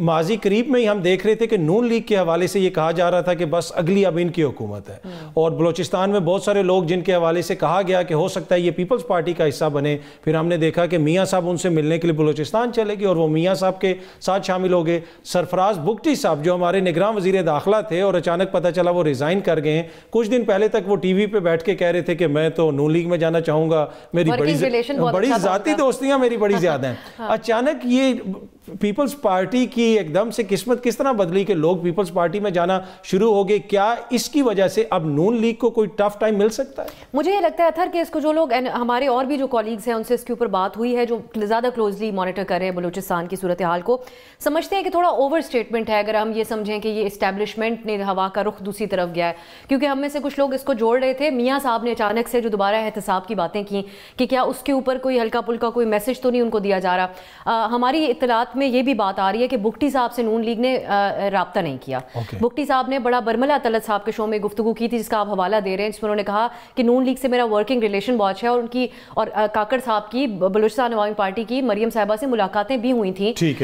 माजी करीब में ही हम देख रहे थे कि नून लीग के हवाले से ये कहा जा रहा था कि बस अगली अब इनकी हुकूमत है हम्म। और बलोचिस्तान में बहुत सारे लोग जिनके हवाले से कहा गया कि हो सकता है ये पीपल्स पार्टी का हिस्सा बने फिर हमने देखा कि मियाँ साहब उनसे मिलने के लिए बलोचिस्तान चले गए और वो मियाँ साहब के साथ शामिल हो गए सरफराज बुगटी साहब जो हमारे निगरान वजीर दाखिला थे और अचानक पता चला वो रिज़ाइन कर गए कुछ दिन पहले तक वो टी वी पर बैठ के कह रहे थे कि मैं तो नून लीग में जाना चाहूँगा मेरी बड़ी बड़ी अच्छा ज़ाती दोस्तियाँ मेरी बड़ी ज़्यादा हैं हाँ। अचानक ये पीपल्स पार्टी की एकदम से किस्मत किस तरह बदली कि लोग पीपल्स पार्टी में जाना शुरू हो गए क्या इसकी वजह से अब नून लीग को कोई टफ टाइम मिल सकता है मुझे ये लगता है अथर कि इसको जो लोग हमारे और भी जो कॉलीग्स हैं उनसे इसके ऊपर बात हुई है जो ज़्यादा क्लोजली मॉनिटर कर रहे हैं बलूचिस्तान की सूरत हाल को समझते हैं कि थोड़ा ओवर स्टेटमेंट है अगर हम ये समझें कि ये इस्टेबलिशमेंट ने हवा का रुख दूसरी तरफ गया है क्योंकि हम में से कुछ लोग इसको जोड़ रहे थे मियाँ साहब ने अचानक से जो दोबारा एहतसाब की बातें की कि क्या उसके ऊपर कोई हल्का पुल्का कोई मैसेज तो नहीं उनको दिया जा रहा हमारी इतलात में ये भी बात आ रही है कि बुकटी साहब से नून लीग ने रबता नहीं किया okay. बुकटी साहब ने बड़ा बर्मला तलत साहब के शो में गुफ्तु की थी जिसका आप हवाला दे रहे हैं जिसमें उन्होंने कहा कि नून लीग से मेरा वर्किंग रिलेशन बहुत अच्छा है और उनकी और काकड़ साहब की बलूचिस्तान अवामी पार्टी की मरियम साहबा से मुलाकातें भी हुई थी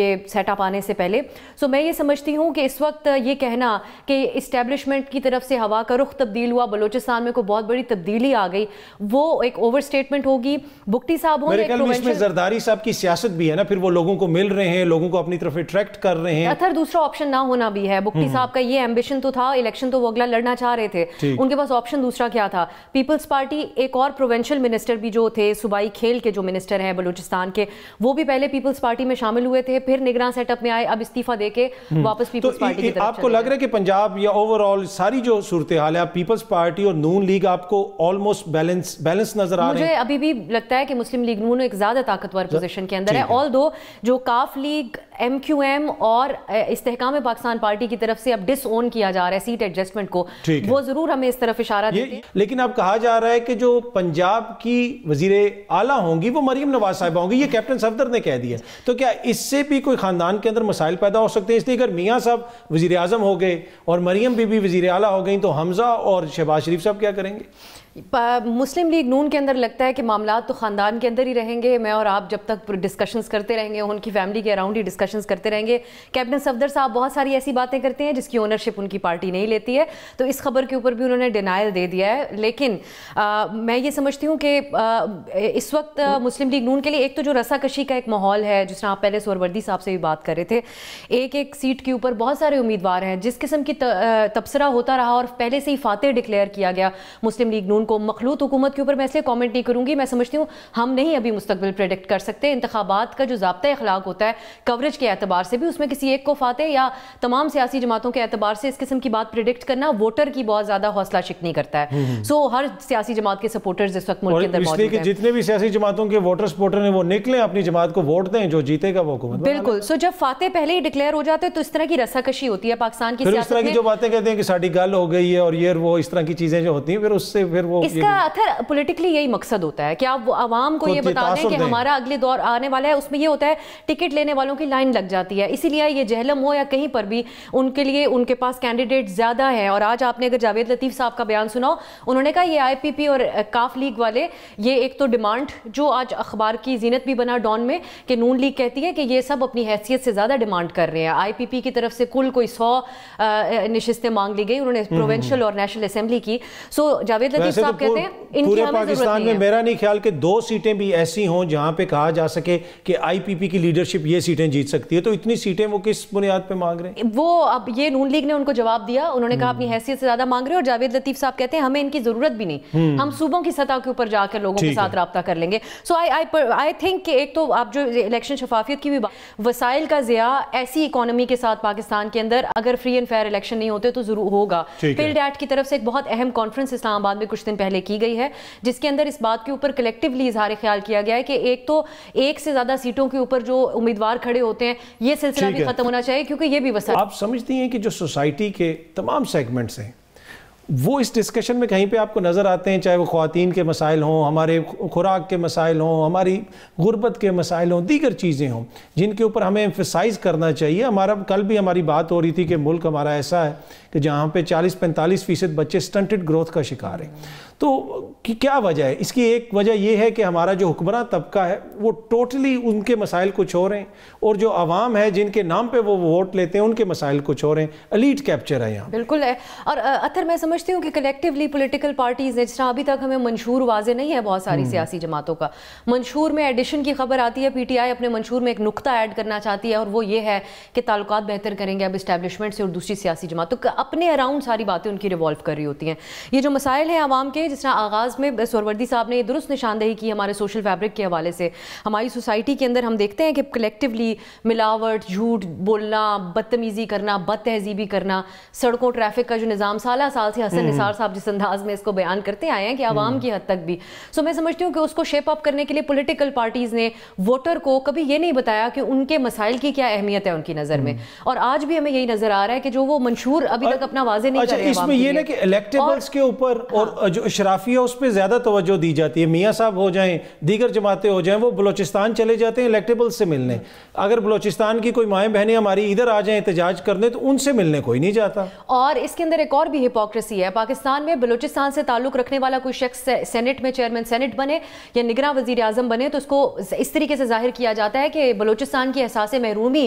ये सेटअप आने से पहले सो मैं ये समझती हूँ कि इस वक्त ये कहना कि इस्टेबलिशमेंट की तरफ से हवा का रुख तब्दील हुआ बलोचिस्तान में कोई बहुत बड़ी तब्दीली आ गई वो एक ओवर स्टेटमेंट होगी बुकटी साहब जरदारी साहब की सियासत भी है ना फिर वो लोगों को मिल रहे हैं लोगों को अपनी तरफ अट्रैक्ट कर रहे हैं अथर दूसरा ऑप्शन ना होना भी है बुक्टी हम्म। साहब का ये एम्बिशन तो था इलेक्शन तो वो अगला लड़ना चाह रहे थे उनके पास ऑप्शन दूसरा क्या था पीपल्स पार्टी एक और प्रोवेंशियल मिनिस्टर भी जो थे सूबाई खेल के जो मिनिस्टर हैं बलूचिस्तान के वो भी पहले पीपल्स पार्टी में शामिल हुए थे फिर निगरान सेटअप में आए अब इस्तीफा दे हम्म। वापस पीपल्स तो पार्टी आपको लग रहा है कि पंजाब या ओवरऑल सारी जो सूरत हाल है पीपल्स पार्टी और नून लीग आपको ऑलमोस्ट बैलेंस बैलेंस नजर आ रहा है मुझे अभी भी लगता है कि मुस्लिम लीग नून एक ज्यादा ताकतवर पोजिशन के अंदर है ऑल दो जो Qaaf League M Q M और इस्तेकाम पाकिस्तान पार्टी की तरफ से अब डिस ओन किया जा रहा है सीट एडजस्टमेंट को वो ज़रूर हमें इस तरफ इशारा दे लेकिन अब कहा जा रहा है कि जो पंजाब की वजीर आला होंगी वो मरीम नवाज साहिबा होंगी ये कैप्टन सफदर ने कह दिया तो क्या इससे भी कोई ख़ानदान के अंदर मसाइल पैदा हो सकते हैं इसलिए अगर मियाँ साहब वजीर अजम हो गए और मरीम बीबी वजीर अला हो गई तो हमज़ा और शहबाज शरीफ साहब क्या करेंगे मुस्लिम लीग नून के अंदर लगता है कि मामला तो ख़ानदान के अंदर ही रहेंगे मैं और आप जब तक डिस्कशंस करते रहेंगे उनकी फैमिली के अराउंड ही डिस्कशन डिस्कशन करते रहेंगे कैबिनेट सफदर साहब बहुत सारी ऐसी बातें करते हैं जिसकी ओनरशिप उनकी पार्टी नहीं लेती है तो इस खबर के ऊपर भी उन्होंने डिनाइल दे दिया है लेकिन आ, मैं ये समझती हूँ कि इस वक्त मुस्लिम लीग नून के लिए एक तो जो रसाकशी का एक माहौल है जिस तरह आप पहले सोरवर्दी साहब से भी बात कर रहे थे एक एक सीट के ऊपर बहुत सारे उम्मीदवार हैं जिस किस्म की तबसरा होता रहा और पहले से ही फातह डिक्लेयर किया गया मुस्लिम लीग नून को मखलूत हुकूमत के ऊपर मैं इसलिए कॉमेंट नहीं करूंगी मैं समझती हूँ हम नहीं अभी मुस्तबिल प्रडिक्ट कर सकते इंतबात का जो जबता अखलाक होता है कवरेज परसेंटेज के एतबार से भी उसमें किसी एक को फाते या तमाम सियासी जमातों के एतबार से इस किस्म की बात प्रिडिक्ट करना वोटर की बहुत ज़्यादा हौसला शिकनी करता है सो हम्म, हम्म। हर सियासी जमात के सपोर्टर्स इस वक्त मुल्क के जितने भी सियासी जमातों के वोटर सपोर्टर हैं वो निकले अपनी जमात को वोट दें जो जीतेगा वो हुकूमत बिल्कुल सो जब फाते पहले ही डिक्लेयर हो जाते हैं तो इस तरह की रसाकशी होती है पाकिस्तान की इस तरह की जो बातें कहते हैं कि साड़ी गल हो गई है और ये वो इस तरह की चीज़ें जो होती हैं फिर उससे फिर वो इसका अथर पोलिटिकली यही मकसद होता है कि आप आवाम को ये बता दें कि हमारा अगले दौर आने वाला है उसमें ये होता है टिकट लेने वालों की लाइन लाइन लग जाती है इसीलिए ये जहलम हो या कहीं पर भी उनके लिए उनके पास कैंडिडेट ज़्यादा है और आज आपने अगर जावेद लतीफ़ साहब का बयान सुना उन्होंने कहा ये आईपीपी और काफ लीग वाले ये एक तो डिमांड जो आज अखबार की जीनत भी बना डॉन में कि नून लीग कहती है कि ये सब अपनी हैसियत से ज़्यादा डिमांड कर रहे हैं आईपीपी की तरफ से कुल कोई सौ नशस्तें मांग ली गई उन्होंने प्रोवेंशल हम्म, हम्म, हम्म। और नेशनल असेंबली की सो जावेद लतीफ तो साहब कहते हैं पूरे पाकिस्तान में मेरा नहीं ख्याल कि दो सीटें भी ऐसी हों जहां पे कहा जा सके कि आईपीपी की लीडरशिप ये सीटें जीत सके सकती है तो इतनी सीटें वो किस बुनियाद पे मांग रहे हैं वो अब ये नून लीग ने उनको जवाब दिया उन्होंने कहा अपनी हम्म। हैसियत से ज्यादा मांग रहे हैं और जावेद लतीफ साहब कहते हैं हमें इनकी जरूरत भी नहीं हम्म। हम सूबों की सतह के ऊपर जाकर लोगों के साथ रबता कर लेंगे सो आई आई आई थिंक एक तो आप जो इलेक्शन शफाफियत की भी वसाइल का जिया ऐसी इकोनॉमी के साथ पाकिस्तान के अंदर अगर फ्री एंड फेयर इलेक्शन नहीं होते तो जरूर होगा फिल डैट की तरफ से एक बहुत अहम कॉन्फ्रेंस इस्लामाबाद में कुछ दिन पहले की गई है जिसके अंदर इस बात के ऊपर कलेक्टिवली इजहार ख्याल किया गया है कि एक तो एक से ज्यादा सीटों के ऊपर जो उम्मीदवार खड़े होते हैं सकते हैं ये सिलसिला भी खत्म होना चाहिए क्योंकि ये भी वसा आप समझती हैं कि जो सोसाइटी के तमाम सेगमेंट्स हैं वो इस डिस्कशन में कहीं पे आपको नज़र आते हैं चाहे वो ख़वान के मसाइल हों हमारे खुराक के मसाइल हों हमारी गुर्बत के मसाइल हों दीगर चीज़ें हों जिनके ऊपर हमें एम्फिसाइज़ करना चाहिए हमारा कल भी हमारी बात हो रही थी कि मुल्क हमारा ऐसा है कि जहाँ पे 40-45 फ़ीसद बच्चे स्टंटेड ग्रोथ का शिकार है तो कि क्या वजह है इसकी एक वजह यह है कि हमारा जो हुक्मरान तबका है वो टोटली उनके मसाइल कुछ हो रहे हैं और जो आवाम है जिनके नाम पे वो वोट लेते हैं उनके मसाइल कुछ हो रहे हैं अलीट कैप्चर है यहाँ बिल्कुल है और अतर मैं समझती हूँ कि कलेक्टिवली पोलिटिकल पार्टीज़ ने तरह अभी तक हमें मंशूर वाजे नहीं है बहुत सारी हम्म। सियासी जमातों का मंशूर में एडिशन की खबर आती है पी टी आई अपने मंशूर में एक नुकता ऐड करना चाहती है और वो ये है कि ताल्लुक बेहतर करेंगे अब इस्टेबलिशमेंट से और दूसरी सियासी जमातों तो अपने अराउंड सारी बातें उनकी रिवॉल्व कर रही होती हैं ये जो मसाइल हैं आवाम के हैं जिस तरह आगाज़ में सोरवर्दी साहब ने दुरुस्त निशानदेही की हमारे सोशल फैब्रिक के हवाले से हमारी सोसाइटी के अंदर हम देखते हैं कि कलेक्टिवली मिलावट झूठ बोलना बदतमीज़ी करना बद तहजीबी करना सड़कों ट्रैफिक का जो निज़ाम साल साल से हसन हम्म। निसार साहब जिस अंदाज में इसको बयान करते आए हैं कि आवाम हम्म। की हद तक भी सो मैं समझती हूँ कि उसको शेप अप करने के लिए पोलिटिकल पार्टीज़ ने वोटर को कभी ये नहीं बताया कि उनके मसाइल की क्या अहमियत है उनकी नज़र में हम्म। और आज भी हमें यही नजर आ रहा है कि जो वो मंशूर अभी तक अपना वाजे नहीं अच्छा, इसमें ये ना कि इलेक्टेबल्स के ऊपर और हाँ। जो इशराफिया उस पर ज़्यादा तोज्जो दी जाती है मियाँ साहब हो जाएँ दीगर जमातें हो जाएँ वो बलोचिस्तान चले जाते हैं इलेक्टेबल से मिलने अगर बलोचिस्तान की कोई माएँ बहनें हमारी इधर आ जाएँ एहतजाज करने तो उनसे मिलने कोई नहीं जाता और इसके अंदर एक और भी हिपोक्रेसी है पाकिस्तान में बलोचिस्तान से ताल्लुक रखने वाला कोई शख्स सेनेट में चेयरमैन सेनेट बने या निगरान वजीर अजम बने तो उसको इस तरीके से जाहिर किया जाता है कि बलोचिस्तान की एहसास महरूमी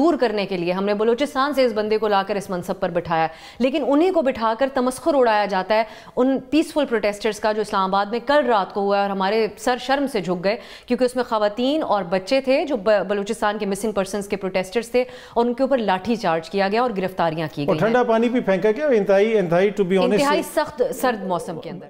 दूर करने के लिए हमने बलोचिस्तान से इस बंदे को लाकर इस मनसब पर बिठाया लेकिन उन्हीं को बिठाकर तमस्खुर उड़ाया जाता है उन पीसफुल प्रोटेस्टर्स का जो इस्लामाबाद में कल रात को हुआ और हमारे सर शर्म से झुक गए क्योंकि उसमें खातन और बच्चे थे जो बलूचिस्तान के मिसिंग पर्सन के प्रोटेस्टर्स थे और उनके ऊपर लाठी चार्ज किया गया और गिरफ्तारियां की गई ठंडा पानी भी फेंका गया सख्त सर्द मौसम के अंदर